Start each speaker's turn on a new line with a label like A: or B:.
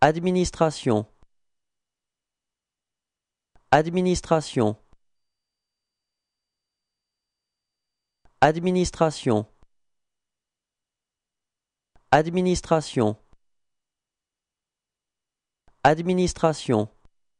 A: Administration Administration Administration Administration Administration